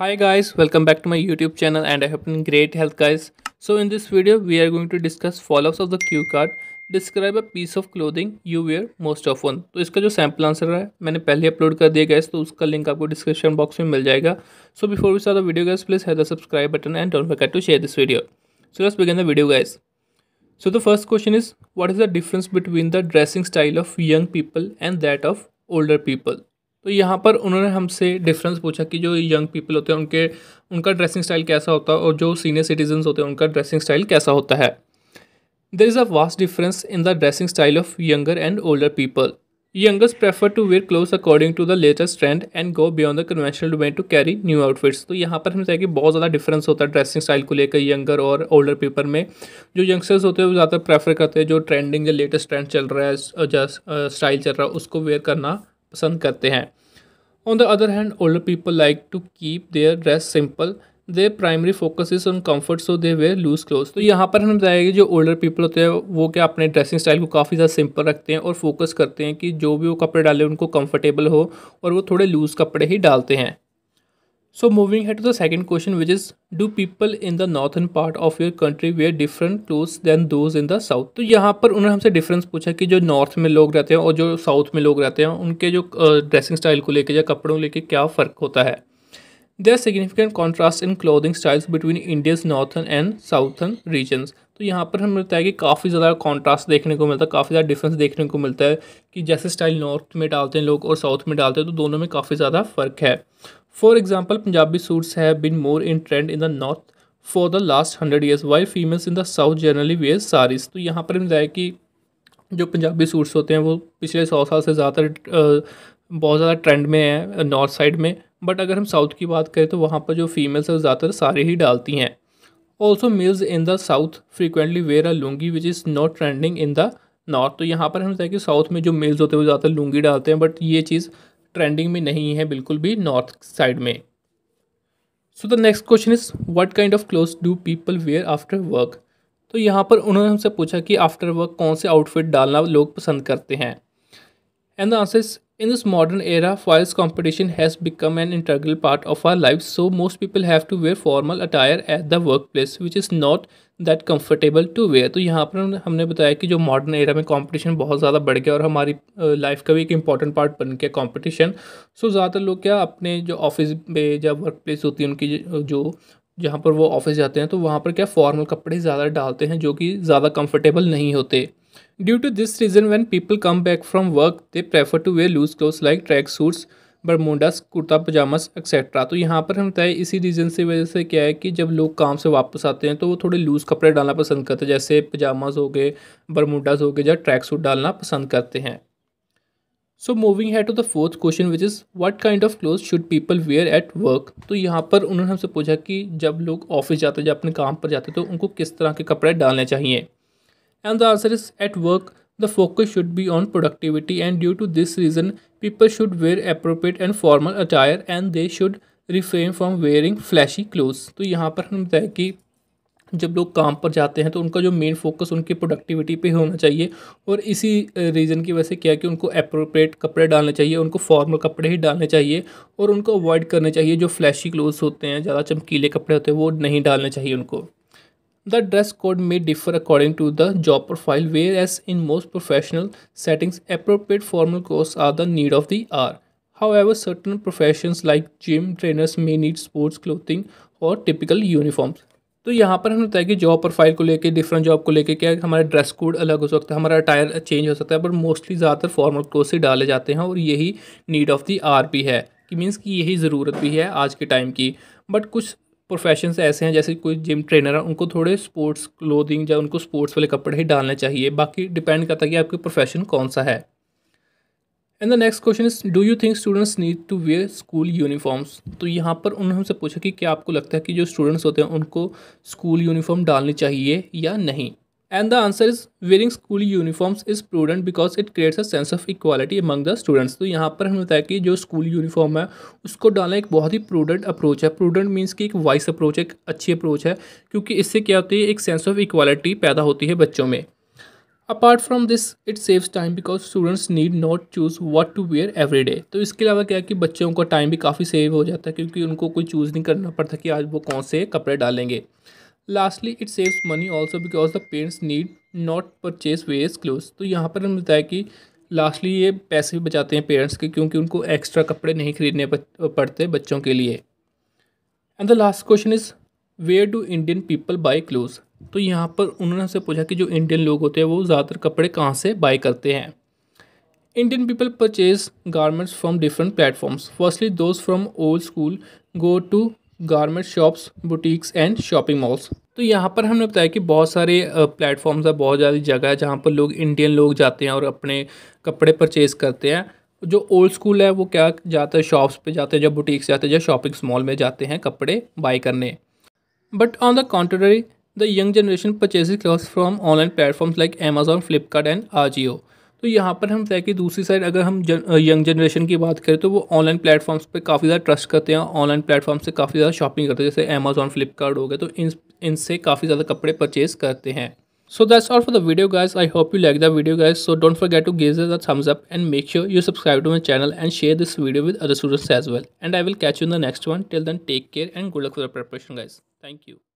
hi guys welcome back to my youtube channel and i hope in great health guys so in this video we are going to discuss follow-ups of the cue card describe a piece of clothing you wear most often so this sample answer i have uploaded so the link will be in the description box so before we start the video guys please hit the subscribe button and don't forget to share this video so let's begin the video guys so the first question is what is the difference between the dressing style of young people and that of older people तो यहाँ पर उन्होंने हमसे difference पूछा कि जो young people होते हैं उनके उनका ड्रेसिंग स्टाइल कैसा होता है और जो सीनियर सिटीज़न होते हैं उनका ड्रेसिंग स्टाइल कैसा होता है there is a vast difference in the dressing style of younger and older people youngers prefer to wear clothes according to the latest trend and go beyond the conventional domain to carry new outfits तो यहाँ पर हम कि बहुत ज़्यादा difference होता है dressing style को लेकर यंगर और ओल्डर पीपल में जो यंगस्टर्स होते हैं वो ज़्यादा प्रेफर करते हैं जो ट्रेंडिंग या लेटेस्ट ट्रेंड चल रहा है स्टाइल चल रहा है उसको वेयर करना पसंद करते हैं on the other hand older people like to keep their dress simple their primary focus is on comfort so they wear loose cloth तो यहाँ पर हम कि जो ओल्डर पीपल होते हैं वो क्या अपने ड्रेसिंग स्टाइल को काफ़ी ज़्यादा सिंपल रखते हैं और फोकस करते हैं कि जो भी वो कपड़े डालें उनको कंफर्टेबल हो और वो थोड़े लूज़ कपड़े ही डालते हैं So moving ahead to the second question which is do people in the northern part of your country wear different clothes than those in the south तो यहाँ पर उन्होंने हमसे डिफरेंस पूछा कि जो नॉर्थ में लोग रहते हैं और जो साउथ में लोग रहते हैं उनके जो ड्रेसिंग uh, स्टाइल को लेकर या कपड़ों को लेकर क्या फ़र्क होता है they are significant contrast in clothing styles between India's northern and southern regions तो यहाँ पर हमें मिलता है कि काफ़ी ज़्यादा कॉन्ट्रास्ट देखने को मिलता है काफ़ी ज़्यादा डिफरेंस देखने को मिलता है कि जैसे स्टाइल नॉर्थ में डालते हैं लोग और साउथ में डालते हैं तो दोनों में काफ़ी ज़्यादा फ़र्क है for example Punjabi suits have been more in trend in the north for the last hundred years while females in the south generally wear saris तो यहाँ पर है कि जो पंजाबी सूट्स होते हैं वो पिछले सौ साल से ज्यादातर बहुत ज़्यादा ट्रेंड में है नॉर्थ साइड में बट अगर हम साउथ की बात करें तो वहाँ पर जो फीमेल्स हैं ज़्यादातर सारे ही डालती हैं also males in the south frequently wear a lungi which is not trending in the north तो यहाँ पर हम बताया कि साउथ में जो मेल्स होते हैं वो ज़्यादातर लुंगी डालते हैं बट ये चीज़ ट्रेंडिंग में नहीं है बिल्कुल भी नॉर्थ साइड में so the next question is what kind of cloth do people wear after work तो यहाँ पर उन्होंने हमसे पूछा कि आफ्टर वर्क कौन से आउटफिट डालना लोग पसंद करते हैं and the answer In this modern era, whilst competition has become an integral part of our lives, so most people have to wear formal attire at the workplace, which is not that comfortable to wear. तो यहाँ पर हमने बताया कि जो modern era में competition बहुत ज़्यादा बढ़ गया और हमारी life का भी एक important part बन गया competition. So ज़्यादातर लोग क्या अपने जो office में या workplace होती है उनकी जो जहाँ पर वो office जाते हैं तो वहाँ पर क्या formal कपड़े ज़्यादा डालते हैं जो कि ज़्यादा comfortable नहीं होते due to this reason when people come back from work they prefer to wear loose cloth like track suits bermudas kurta pyjamas etcetera तो यहाँ पर हम बताए इसी रीज़न से वजह से क्या है कि जब लोग काम से वापस आते हैं तो वो थोड़े लूज़ कपड़े डालना पसंद करते हैं जैसे पजामाज हो गए बरमोडास हो गए या ट्रैक सूट डालना पसंद करते हैं सो मूविंग है to the fourth question which is what kind of cloth should people wear at work तो यहाँ पर उन्होंने हमसे पूछा कि जब लोग ऑफिस जाते या अपने काम पर जाते तो उनको किस तरह के कपड़े डालने चाहिए And the answer is at work, the focus should be on productivity, and due to this reason, people should wear appropriate and formal attire and they should refrain from wearing flashy clothes तो यहाँ पर हम बताया कि जब लोग काम पर जाते हैं तो उनका जो मेन फोकस उनकी प्रोडक्टिविटी पे होना चाहिए और इसी रीज़न की वजह से क्या है कि उनको अप्रोप्रिएट कपड़े डालने चाहिए उनको फॉर्मल कपड़े ही डालने चाहिए और उनको अवॉइड करने चाहिए जो फ्लैशी क्लोथ्स होते हैं ज़्यादा चमकीले कपड़े होते हैं वो नहीं डालने चाहिए उनको The dress code may differ according to the job profile, whereas in most professional settings, appropriate formal clothes are the need of the hour. However, certain professions like gym trainers may need sports clothing or typical uniforms. तो यहाँ पर हमें बताया कि job profile को लेके different job को लेके क्या हमारा ड्रेस कोड अलग हो सकता है हमारा अटायर चेंज हो सकता है बट मोस्टली ज़्यादातर फॉर्मल क्लोथ ही डाले जाते हैं और यही नीड ऑफ़ दी आर भी है कि मीन्स कि यही ज़रूरत भी है आज के टाइम की बट कुछ प्रोफेशन ऐसे हैं जैसे कोई जिम ट्रेनर है उनको थोड़े स्पोर्ट्स क्लोथिंग या उनको स्पोर्ट्स वाले कपड़े ही डालने चाहिए बाकी डिपेंड करता है कि आपकी प्रोफेशन कौन सा है and the next question is do you think students need to wear school uniforms तो यहाँ पर उन्होंने हमसे पूछा कि क्या आपको लगता है कि जो स्टूडेंट्स होते हैं उनको स्कूल यूनिफॉर्म डालनी चाहिए या नहीं and the answer is wearing school uniforms is prudent because it creates a sense of equality among the students तो यहाँ पर हमें बताया कि जो स्कूल यूनिफॉर्म है उसको डालना एक बहुत ही प्रूडेंट अप्रोच है प्रूडेंट मीन्स की एक वाइस अप्रोच एक अच्छी अप्रोच है क्योंकि इससे क्या होती है एक सेंस ऑफ इक्वालिटी पैदा होती है बच्चों में apart from this it saves time because students need not choose what to wear every day तो इसके अलावा क्या है कि बच्चों का टाइम भी काफ़ी सेव हो जाता है क्योंकि उनको कोई चूज़ नहीं करना पड़ता कि आज वो कौन से कपड़े डालेंगे lastly it saves money also because the parents need not purchase various clothes तो यहाँ पर हम बताया कि लास्टली ये पैसे भी बचाते हैं पेरेंट्स के क्योंकि उनको एक्स्ट्रा कपड़े नहीं खरीदने पड़ते बच्चों के लिए and the last question is where do Indian people buy clothes तो यहाँ पर उन्होंने हमसे पूछा कि जो इंडियन लोग होते हैं वो ज़्यादातर कपड़े कहाँ से बाई करते हैं Indian people purchase garments from different platforms firstly those from old school go to garment shops boutiques and shopping malls तो यहाँ पर हमने बताया कि बहुत सारे प्लेटफॉर्म्स है बहुत ज़्यादा जगह है जहाँ पर लोग इंडियन लोग जाते हैं और अपने कपड़े परचेज़ करते हैं जो ओल्ड स्कूल है वो क्या जाता है शॉप्स पे जाते हैं जब बुटीक्स जाते हैं जब शॉपिंग मॉल में जाते हैं कपड़े बाई करने but on the contrary the young generation purchase cloth from online platforms like Amazon Flipkart and Ajio तो यहाँ पर हम कि दूसरी साइड अगर हम जन, यंग जनरेशन की बात करें तो वो ऑनलाइन प्लेटफॉर्म्स पे काफ़ी ज़्यादा ट्रस्ट करते हैं ऑनलाइन प्लेटफॉर्म से काफ़ी ज़्यादा शॉपिंग करते हैं जैसे अमेजोन फ्लिपकार्ट हो गया तो इन इनसे काफ़ी ज़्यादा कपड़े परचेज करते हैं so that's all for the video guys I hope you like the video guys so don't forget to give the thumbs up and make sure you subscribe to my channel and share this video with other students as well and I will catch you in the next one till then take care and good luck for preparation guys thank you